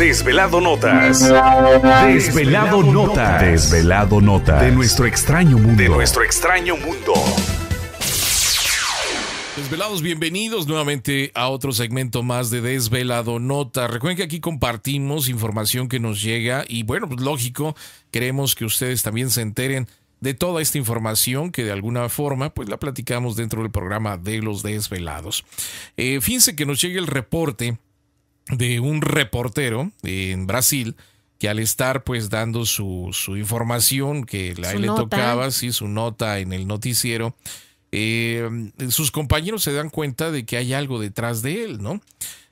Desvelado Notas. Desvelado, Notas. Desvelado Notas. De nuestro extraño mundo. De nuestro extraño mundo. Desvelados, bienvenidos nuevamente a otro segmento más de Desvelado Notas Recuerden que aquí compartimos información que nos llega y bueno, pues lógico, queremos que ustedes también se enteren de toda esta información que de alguna forma pues la platicamos dentro del programa de los Desvelados. Eh, fíjense que nos llega el reporte de un reportero en Brasil que al estar pues dando su, información que le tocaba, sí, su nota en el noticiero, eh, sus compañeros se dan cuenta de que hay algo detrás de él, ¿no?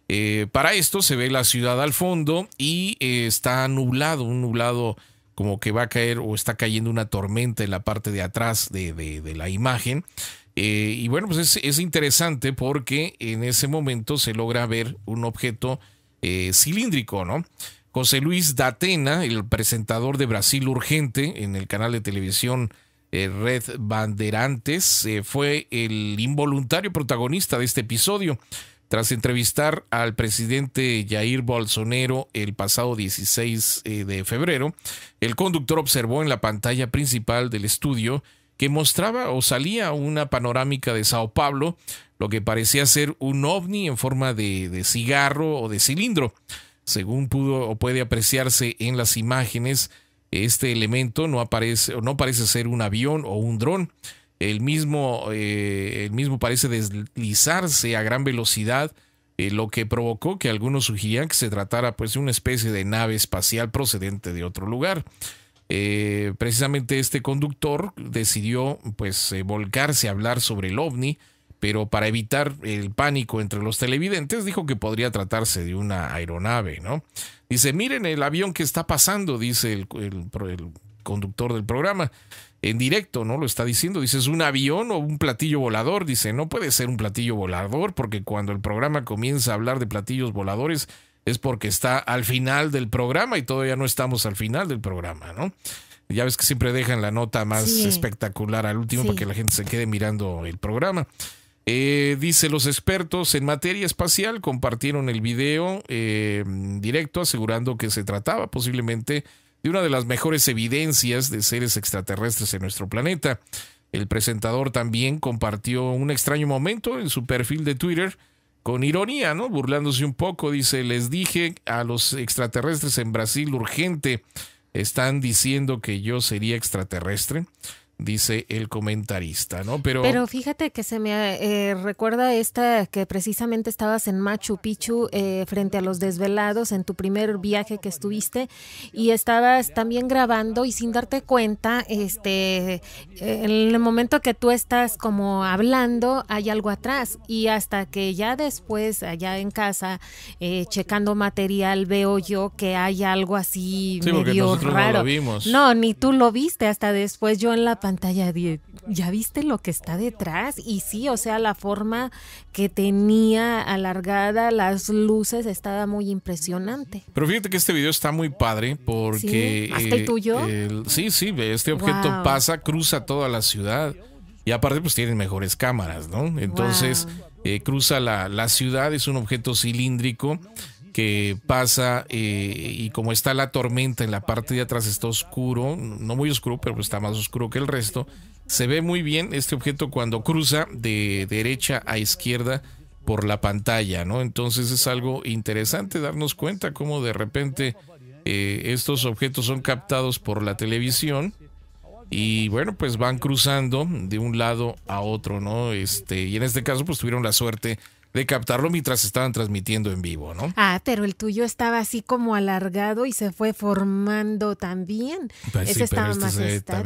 Eh, para esto se ve la ciudad al fondo y eh, está nublado, un nublado como que va a caer o está cayendo una tormenta en la parte de atrás de la imagen. Eh, y bueno, pues es, interesante porque en ese momento se logra ver un objeto eh, cilíndrico, ¿no? José Luis Datena, el presentador de Brasil Urgente en el canal de televisión eh, Red Banderantes, fue el involuntario protagonista de este episodio. Tras entrevistar al presidente Jair Bolsonaro el pasado 16 de febrero, el conductor observó en la pantalla principal del estudio que mostraba o salía una panorámica de Sao Paulo, lo que parecía ser un ovni en forma de, de cigarro o de cilindro. Según pudo o puede apreciarse en las imágenes, este elemento no aparece no parece ser un avión o un dron. El mismo, eh, el mismo parece deslizarse a gran velocidad, eh, lo que provocó que algunos sugieran que se tratara pues de una especie de nave espacial procedente de otro lugar. Eh, precisamente este conductor decidió pues eh, volcarse a hablar sobre el ovni, pero para evitar el pánico entre los televidentes dijo que podría tratarse de una aeronave, ¿no? Dice, miren el avión que está pasando, dice el conductor del programa, en directo, ¿no? Lo está diciendo. Dice, ¿es un avión o un platillo volador? Dice, no puede ser un platillo volador porque cuando el programa comienza a hablar de platillos voladores es porque está al final del programa y todavía no estamos al final del programa, ¿no? Ya ves que siempre dejan la nota más espectacular al último para que la gente se quede mirando el programa. Eh, dice los expertos en materia espacial compartieron el video eh, directo asegurando que se trataba posiblemente de una de las mejores evidencias de seres extraterrestres en nuestro planeta. El presentador también compartió un extraño momento en su perfil de Twitter con ironía, ¿no? Burlándose un poco, dice, les dije a los extraterrestres en Brasil urgente, están diciendo que yo sería extraterrestre dice el comentarista, ¿no? Pero, Pero fíjate que se me eh, recuerda esta que precisamente estabas en Machu Picchu eh, frente a los desvelados en tu primer viaje que estuviste y estabas también grabando y sin darte cuenta, este, en el momento que tú estás como hablando hay algo atrás y hasta que ya después allá en casa eh, checando material veo yo que hay algo así medio raro. No, vimos. no, ni tú lo viste hasta después yo en la pantalla, ya viste lo que está detrás. Y sí, o sea, la forma que tenía alargada, las luces, estaba muy impresionante. Pero fíjate que este video está muy padre porque... ¿Hasta el eh, tuyo? sí, sí, este objeto pasa, cruza toda la ciudad. Y aparte, pues tienen mejores cámaras, ¿no? Entonces, eh, cruza la, la ciudad, es un objeto cilíndrico que pasa eh, y como está la tormenta en la parte de atrás está oscuro, no muy oscuro, pero pues está más oscuro que el resto. Se ve muy bien este objeto cuando cruza de derecha a izquierda por la pantalla, ¿no? Entonces es algo interesante darnos cuenta cómo de repente eh, estos objetos son captados por la televisión y bueno, pues van cruzando de un lado a otro, ¿no? Este, y en este caso pues tuvieron la suerte de captarlo mientras estaban transmitiendo en vivo, ¿no? Ah, pero el tuyo estaba así como alargado y se fue formando también. Pues ese estaba este más se, este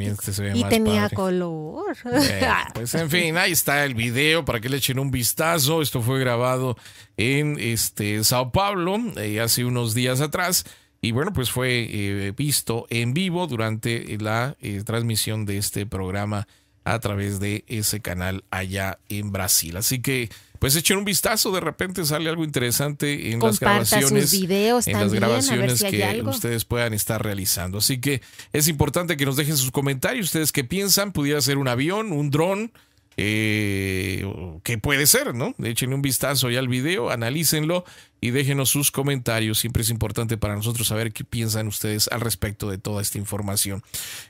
y tenía color. pues en fin, ahí está el video para que le echen un vistazo. Esto fue grabado en este Sao Paulo eh, hace unos días atrás. Y bueno, pues fue eh, visto en vivo durante la eh, transmisión de este programa a través de ese canal allá en Brasil. Así que pues echen un vistazo, de repente sale algo interesante en las grabaciones, en las grabaciones que ustedes puedan estar realizando. Así que es importante que nos dejen sus comentarios, ustedes qué piensan, pudiera ser un avión, un dron, eh, que puede ser, ¿no? Échenle un vistazo ya al video, analícenlo y déjenos sus comentarios. Siempre es importante para nosotros saber qué piensan ustedes al respecto de toda esta información.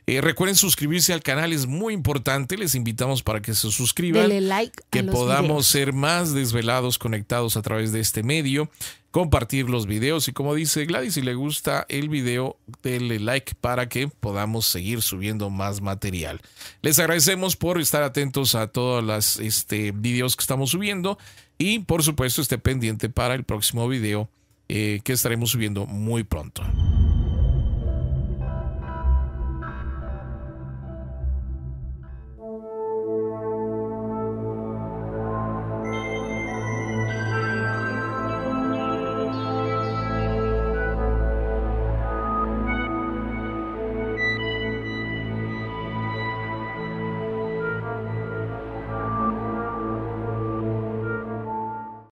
Eh, recuerden suscribirse al canal, es muy importante. Les invitamos para que se suscriban. like. Que podamos ser más desvelados, conectados a través de este medio compartir los videos y como dice Gladys, si le gusta el video, denle like para que podamos seguir subiendo más material. Les agradecemos por estar atentos a todos los este, videos que estamos subiendo y por supuesto esté pendiente para el próximo video eh, que estaremos subiendo muy pronto.